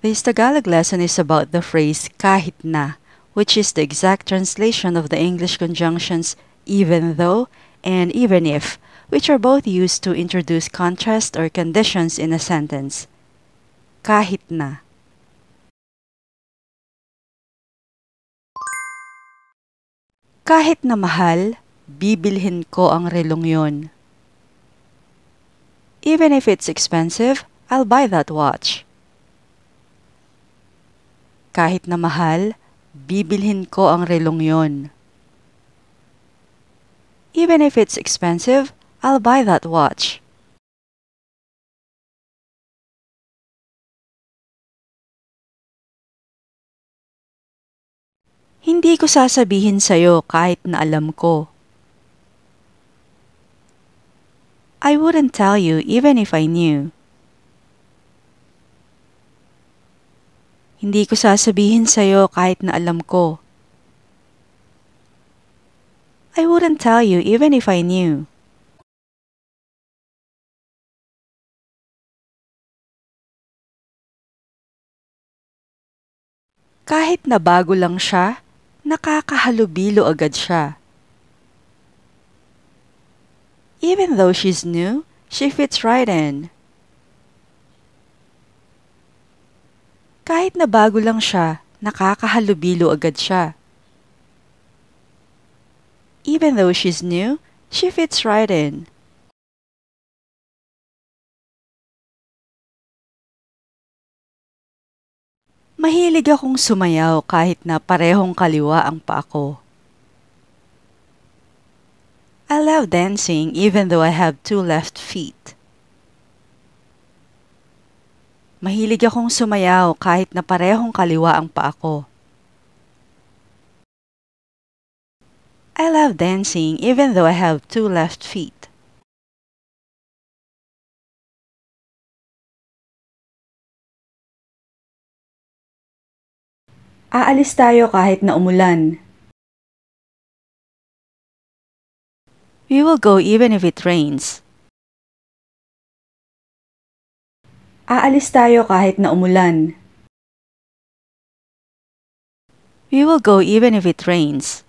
This Tagalog lesson is about the phrase kahit na, which is the exact translation of the English conjunctions even though and even if, which are both used to introduce contrast or conditions in a sentence. Kahit na. Kahit na mahal, bibilhin ko ang relong yon. Even if it's expensive, I'll buy that watch. Kahit na mahal, bibilhin ko ang relong yon. Even if it's expensive, I'll buy that watch. Hindi ko sasabihin sa'yo kahit na alam ko. I wouldn't tell you even if I knew. Hindi ko sasabihin sa iyo kahit na alam ko. I wouldn't tell you even if I knew. Kahit na bago lang siya, nakakahalubilo agad siya. Even though she's new, she fits right in. Kahit na bago lang siya, nakakahalubilo agad siya. Even though she's new, she fits right in. Mahilig akong sumayaw kahit na parehong kaliwa ang pa ako. I love dancing even though I have two left feet. Mahilig akong sumayaw kahit na parehong kaliwa ang pa ako. I love dancing even though I have two left feet. Aalis tayo kahit na umulan. We will go even if it rains. Aalis tayo kahit na umulan. We will go even if it rains.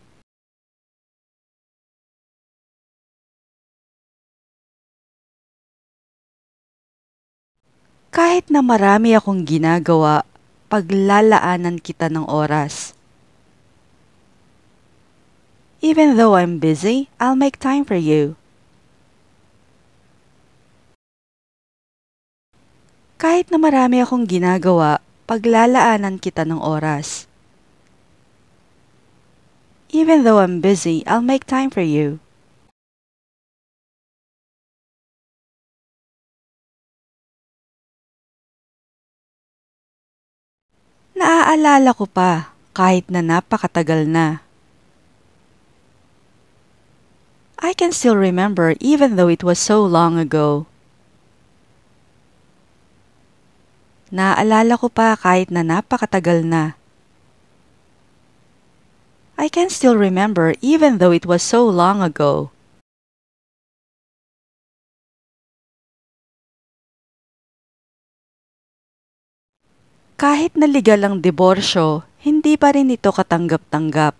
Kahit na marami akong ginagawa, paglalaanan kita ng oras. Even though I'm busy, I'll make time for you. Kahit na marami akong ginagawa, paglalaanan kita ng oras. Even though I'm busy, I'll make time for you. Naaalala ko pa kahit na napakatagal na. I can still remember even though it was so long ago. Naaalala ko pa kahit na napakatagal na. I can still remember even though it was so long ago. Kahit na legal ang diborsyo, hindi pa rin ito katanggap-tanggap.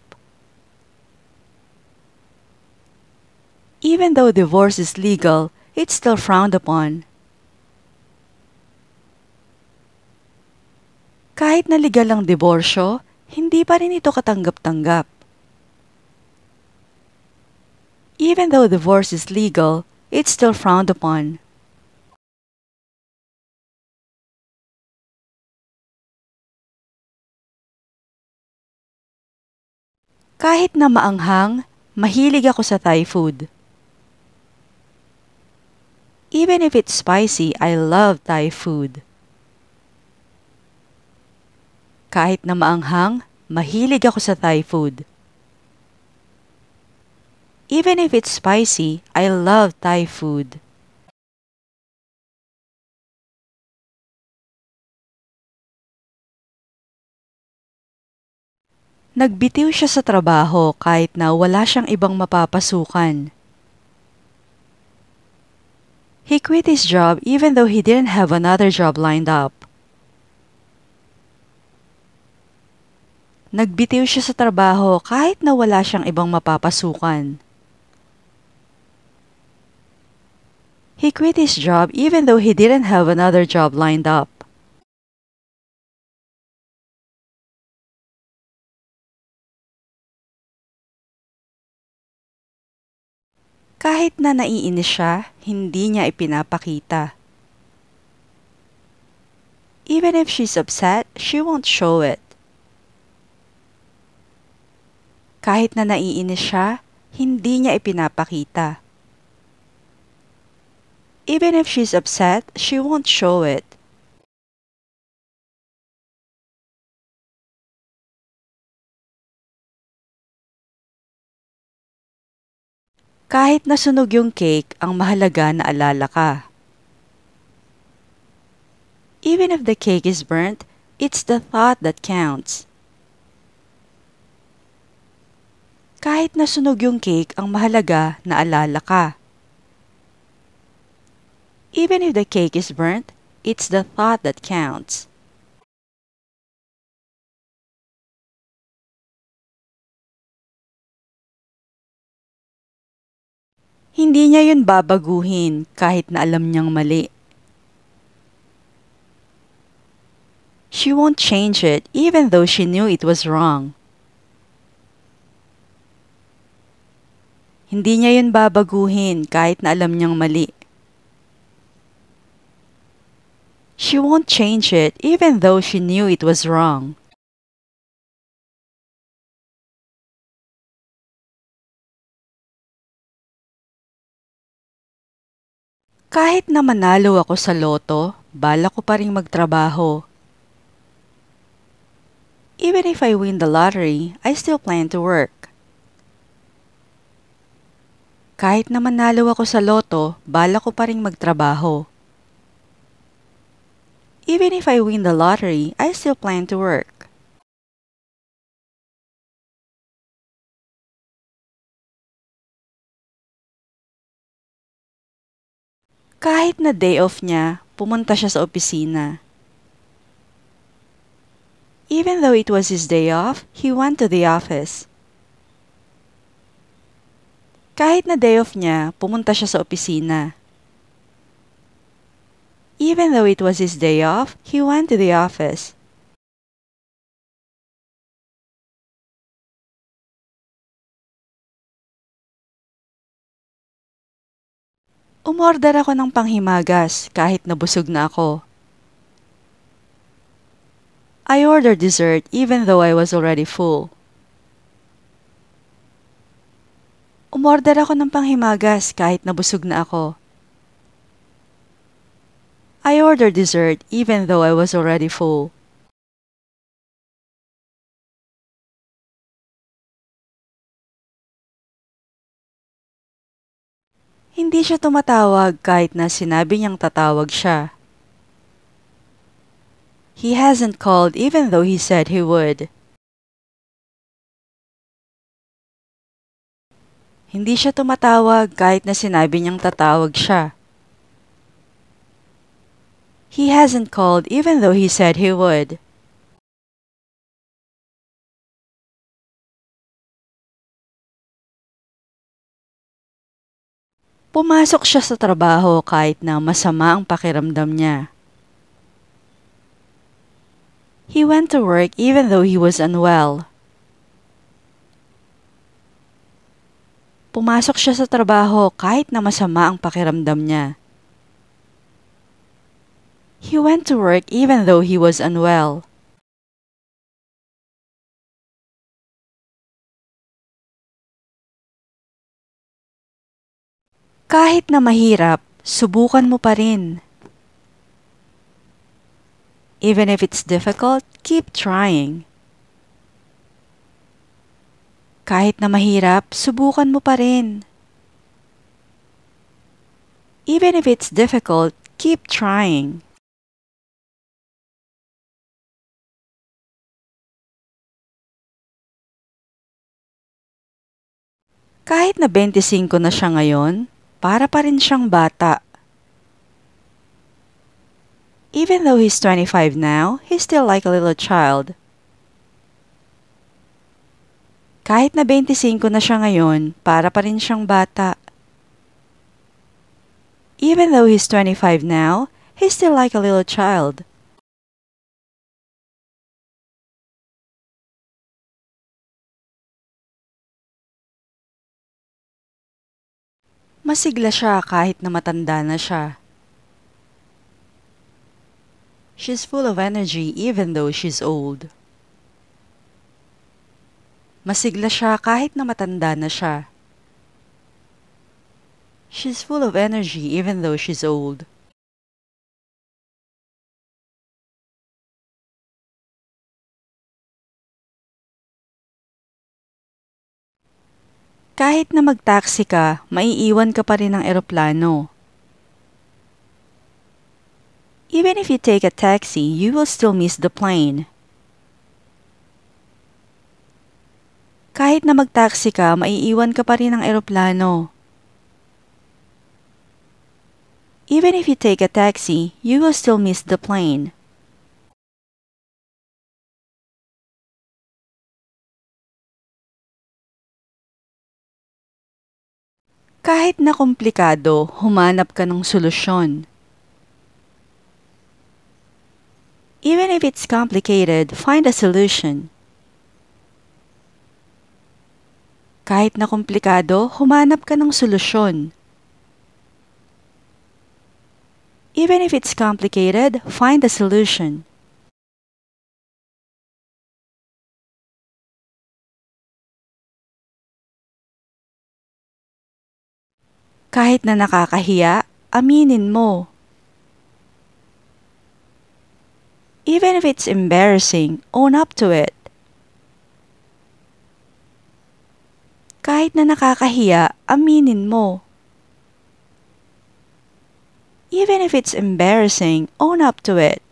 Even though divorce is legal, it's still frowned upon. Kahit na legal ang diborsyo, hindi pa rin ito katanggap-tanggap. Even though divorce is legal, it's still frowned upon. Kahit na maanghang, mahilig ako sa Thai food. Even if it's spicy, I love Thai food. Kahit na maanghang, mahilig ako sa Thai food. Even if it's spicy, I love Thai food. Nagbitiw siya sa trabaho kahit na wala siyang ibang mapapasukan. He quit his job even though he didn't have another job lined up. Nagbitiw siya sa trabaho kahit na wala siyang ibang mapapasukan. He quit his job even though he didn't have another job lined up. Kahit na naiinis siya, hindi niya ipinapakita. Even if she's upset, she won't show it. Kahit na naiinis siya, hindi niya ipinapakita. Even if she's upset, she won't show it. Kahit nasunog yung cake, ang mahalaga na alala ka. Even if the cake is burnt, it's the thought that counts. Kahit nasunog yung cake, ang mahalaga na alala ka. Even if the cake is burnt, it's the thought that counts. Hindi niya yun babaguhin kahit na alam niyang mali. She won't change it even though she knew it was wrong. Hindi niya yun babaguhin kahit na alam niyang mali. She won't change it even though she knew it was wrong. Kahit na manalo ako sa loto, bala ko pa rin magtrabaho. Even if I win the lottery, I still plan to work. Kahit na manalo ako sa loto, bala ko pa rin magtrabaho. Even if I win the lottery, I still plan to work. Kahit na day off niya, pumunta siya sa opisina. Even though it was his day off, he went to the office. Kahit na day off niya, pumunta siya sa opisina. Even though it was his day off, he went to the office. Umorder ako ng panghimagas kahit nabusog na ako. I ordered dessert even though I was already full. Umorder ako ng panghimagas kahit nabusog na ako. I ordered dessert even though I was already full. Hindi siya tumatawag kahit na sinabi niyang tatawag siya. He hasn't called even though he said he would. Hindi siya tumatawag kahit na sinabi niyang tatawag siya. He hasn't called even though he said he would. Pumasok siya sa trabaho kahit na masama ang pakiramdam niya. He went to work even though he was unwell. Pumasok siya sa trabaho kahit na masama ang pakiramdam niya. He went to work even though he was unwell. Kahit na mahirap, subukan mo pa rin. Even if it's difficult, keep trying. Kahit na mahirap, subukan mo pa rin. Even if it's difficult, keep trying. Kahit na 25 na siya ngayon, para pa rin siyang bata. Even though he's 25 now, he's still like a little child. Kahit na 25 na siya ngayon, para pa rin siyang bata. Even though he's 25 now, he's still like a little child. Masigla siya kahit na matanda na siya. She's full of energy even though she's old. Masigla siya kahit na matanda na siya. She's full of energy even though she's old. Kahit na magtaksi ka, maiiwan ka pa rin ng eroplano. Even if you take a taxi, you will still miss the plane. Kahit na magtaksi ka, maiiwan ka pa rin ng eroplano. Even if you take a taxi, you will still miss the plane. Kahit na komplikado, humanap ka ng solusyon. Even if it's complicated, find a solution. Kahit na komplikado, humanap ka ng solusyon. Even if it's complicated, find a solution. Kahit na nakakahiya, aminin mo. Even if it's embarrassing, own up to it. Kahit na nakakahiya, aminin mo. Even if it's embarrassing, own up to it.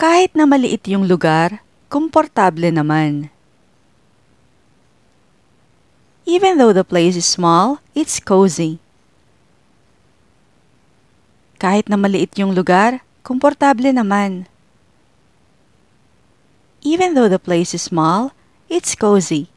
Kahit na maliit yung lugar, komportable naman. Even though the place is small, it's cozy. Kahit na maliit yung lugar, komportable naman. Even though the place is small, it's cozy.